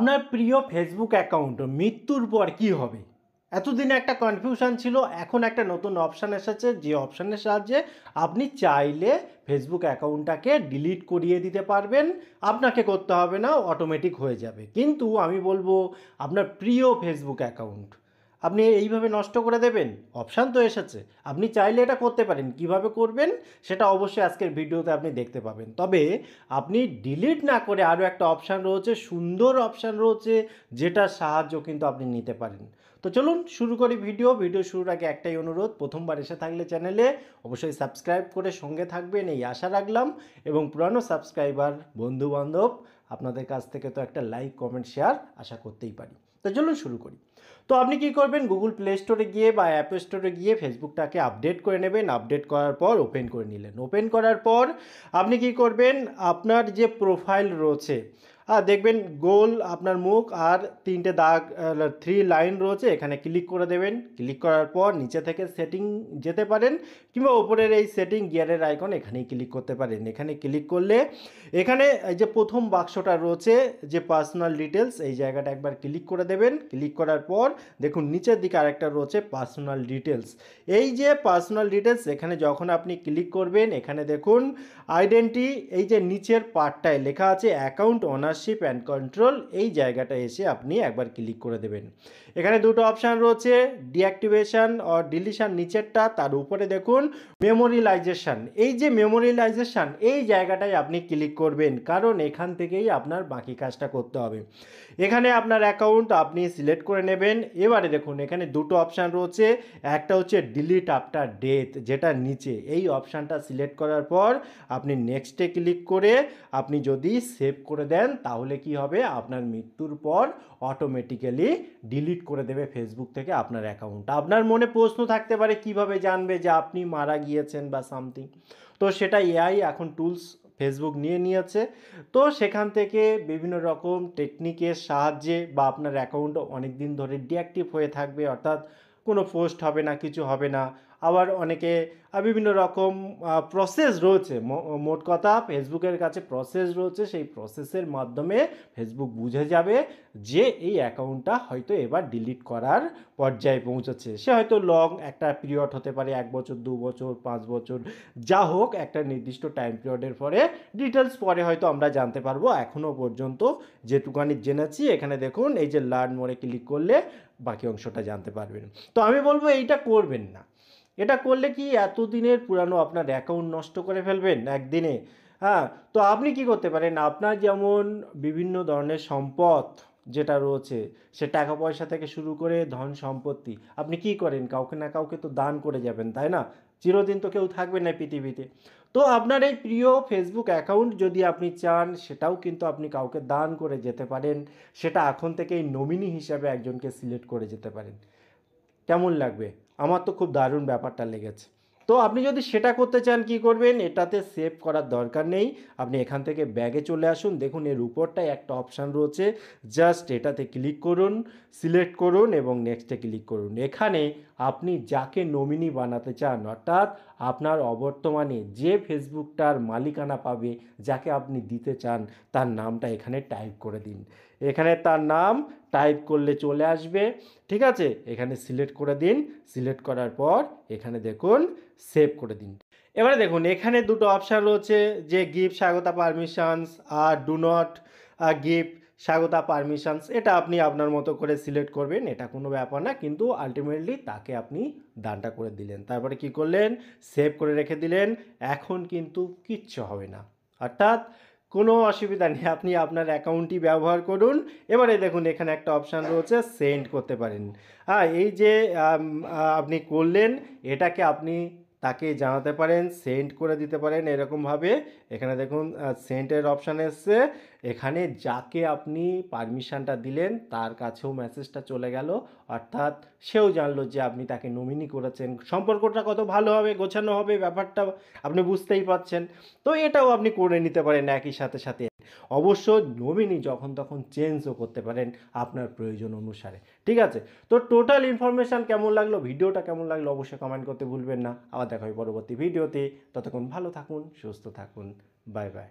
আপনার প্রিয় Facebook account মৃত্যুর পর কি হবে এতদিন একটা কনফিউশন ছিল এখন একটা নতুন অপশান এসেছে যে অপশানের সাহায্যে আপনি চাইলে ফেসবুক অ্যাকাউন্টটাকে ডিলিট করিয়ে দিতে পারবেন আপনাকে করতে হবে না অটোমেটিক হয়ে যাবে কিন্তু আমি বলবো আপনার প্রিয় ফেসবুক অ্যাকাউন্ট আপনি এইভাবে নষ্ট করে দেবেন অপশান তো এসেছে আপনি চাইলে এটা করতে পারেন কিভাবে করবেন সেটা অবশ্যই আজকের ভিডিওতে আপনি দেখতে পাবেন তবে আপনি ডিলিট না করে আরও একটা অপশান রয়েছে সুন্দর অপশান রয়েছে যেটা সাহায্য কিন্তু আপনি নিতে পারেন তো চলুন শুরু করি ভিডিও ভিডিও শুরুর আগে একটাই অনুরোধ প্রথমবার এসে থাকলে চ্যানেলে অবশ্যই সাবস্ক্রাইব করে সঙ্গে থাকবেন এই আশা রাখলাম এবং পুরানো সাবস্ক্রাইবার বন্ধুবান্ধব আপনাদের কাছ থেকে তো একটা লাইক কমেন্ট শেয়ার আশা করতেই পারি তো চলুন শুরু করি তো আপনি কি করবেন গুগল প্লে স্টোরে গিয়ে বা অ্যাপ স্টোরে গিয়ে ফেসবুকটাকে আপডেট করে নেবেন আপডেট করার পর ওপেন করে নিলেন ওপেন করার পর আপনি কি করবেন আপনার যে প্রোফাইল রয়েছে আর দেখবেন গোল আপনার মুখ আর তিনটে দাগ থ্রি লাইন রয়েছে এখানে ক্লিক করে দেবেন ক্লিক করার পর নিচে থেকে সেটিং যেতে পারেন কিংবা ওপরের এই সেটিং গিয়ারের আইকন এখানেই ক্লিক করতে পারেন এখানে ক্লিক করলে এখানে এই যে প্রথম বাক্সটা রয়েছে যে পার্সোনাল ডিটেলস এই জায়গাটা একবার ক্লিক করে দেবেন ক্লিক করার পর দেখুন নিচের দিকে আরেকটা রয়েছে পার্সোনাল ডিটেলস এই যে পার্সোনাল ডিটেলস এখানে যখন আপনি ক্লিক করবেন এখানে দেখুন আইডেন্টি এই যে নিচের পার্টটায় লেখা আছে account owners ownership and control এই জায়গাটা এসে আপনি একবার ক্লিক করে দেবেন এখানে দুটো অপশান রয়েছে ডিঅ্যাক্টিভেশন ও ডিলিশান নিচেরটা তার উপরে দেখুন মেমোরিলাইজেশান এই যে মেমোরিলাইজেশান এই জায়গাটায় আপনি ক্লিক করবেন কারণ এখান থেকেই আপনার বাকি কাজটা করতে হবে এখানে আপনার অ্যাকাউন্ট আপনি সিলেক্ট করে নেবেন এবারে দেখুন এখানে দুটো অপশান রয়েছে একটা হচ্ছে ডিলিট আফটার ডেথ যেটা নিচে এই অপশানটা সিলেক্ট করার পর আপনি নেক্সটে ক্লিক করে আপনি যদি সেভ করে দেন তাহলে কি হবে আপনার মৃত্যুর পর অটোমেটিক্যালি ডিলিট করে দেবে ফেসবুক থেকে আপনার অ্যাকাউন্টটা আপনার মনে প্রশ্ন থাকতে পারে কিভাবে জানবে যে আপনি মারা গিয়েছেন বা সামথিং তো সেটা এআই এখন টুলস ফেসবুক নিয়ে নিয়েছে তো সেখান থেকে বিভিন্ন রকম টেকনিকের সাহায্যে বা আপনার অ্যাকাউন্ট অনেক দিন ধরে ডিঅ্যাক্টিভ হয়ে থাকবে অর্থাৎ কোনো পোস্ট হবে না কিছু হবে না আবার অনেকে বিভিন্ন রকম প্রসেস রয়েছে মোট কথা ফেসবুকের কাছে প্রসেস রয়েছে সেই প্রসেসের মাধ্যমে ফেসবুক বুঝে যাবে যে এই অ্যাকাউন্টটা হয়তো এবার ডিলিট করার পর্যায়ে পৌঁছাচ্ছে সে হয়তো লং একটা পিরিয়ড হতে পারে এক বছর দু বছর পাঁচ বছর যা হোক একটা নির্দিষ্ট টাইম পিরিয়ডের পরে ডিটেলস পরে হয়তো আমরা জানতে পারবো এখনও পর্যন্ত যেটুকানি জেনেছি এখানে দেখুন এই যে লার্ন মোড়ে ক্লিক করলে বাকি অংশটা জানতে পারবেন তো আমি বলবো এইটা করবেন না এটা করলে কি এতদিনের পুরানো আপনার অ্যাকাউন্ট নষ্ট করে ফেলবেন একদিনে হ্যাঁ তো আপনি কি করতে পারেন আপনার যেমন বিভিন্ন ধরনের সম্পদ যেটা রয়েছে সে টাকা পয়সা থেকে শুরু করে ধন সম্পত্তি আপনি কি করেন কাউকে না কাউকে তো দান করে যাবেন তাই না চিরদিন তো কেউ থাকবে না পৃথিবীতে তো আপনার এই প্রিয় ফেসবুক অ্যাকাউন্ট যদি আপনি চান সেটাও কিন্তু আপনি কাউকে দান করে যেতে পারেন সেটা এখন থেকেই নমিনি হিসাবে একজনকে সিলেক্ট করে যেতে পারেন কেমন লাগবে আমার তো খুব দারুণ ব্যাপারটা লেগেছে তো আপনি যদি সেটা করতে চান কি করবেন এটাতে সেভ করার দরকার নেই আপনি এখান থেকে ব্যাগে চলে আসুন দেখুন এর উপরটায় একটা অপশান রয়েছে জাস্ট এটাতে ক্লিক করুন সিলেক্ট করুন এবং নেক্সটে ক্লিক করুন এখানে আপনি যাকে নমিনি বানাতে চান অর্থাৎ আপনার অবর্তমানে যে ফেসবুকটার মালিকানা পাবে যাকে আপনি দিতে চান তার নামটা এখানে টাইপ করে দিন এখানে তার নাম টাইপ করলে চলে আসবে ঠিক আছে এখানে সিলেক্ট করে দিন সিলেক্ট করার পর এখানে দেখুন সেভ করে দিন এবারে দেখুন এখানে দুটো অপশান রয়েছে যে গিফট স্বাগতা পারমিশনস আর ডু নট গিফট স্বাগতা পারমিশনস এটা আপনি আপনার মতো করে সিলেক্ট করবেন এটা কোনো ব্যাপার না কিন্তু আলটিমেটলি তাকে আপনি দানটা করে দিলেন তারপরে কি করলেন সেভ করে রেখে দিলেন এখন কিন্তু কিচ্ছু হবে না অর্থাৎ কোনো অসুবিধা নেই আপনি আপনার অ্যাকাউন্টটি ব্যবহার করুন এবারে দেখুন এখানে একটা অপশান রয়েছে সেন্ড করতে পারেন হ্যাঁ এই যে আপনি করলেন এটাকে আপনি তাকে জানাতে পারেন সেন্ড করে দিতে পারেন এরকমভাবে এখানে দেখুন সেন্টের অপশান এসছে এখানে যাকে আপনি পারমিশানটা দিলেন তার কাছেও মেসেজটা চলে গেল অর্থাৎ সেও জানলো যে আপনি তাকে নমিনি করেছেন সম্পর্কটা কত ভালো হবে গোছানো হবে ব্যাপারটা আপনি বুঝতেই পারছেন তো এটাও আপনি করে নিতে পারেন একই সাথে সাথে অবশ্য নমিনি যখন তখন চেঞ্জও করতে পারেন আপনার প্রয়োজন অনুসারে ঠিক আছে তো টোটাল ইনফরমেশান কেমন লাগলো ভিডিওটা কেমন লাগলো অবশ্যই কমেন্ট করতে ভুলবেন না আবার দেখা হয় পরবর্তী ভিডিওতে ততক্ষণ ভালো থাকুন সুস্থ থাকুন বাই বাই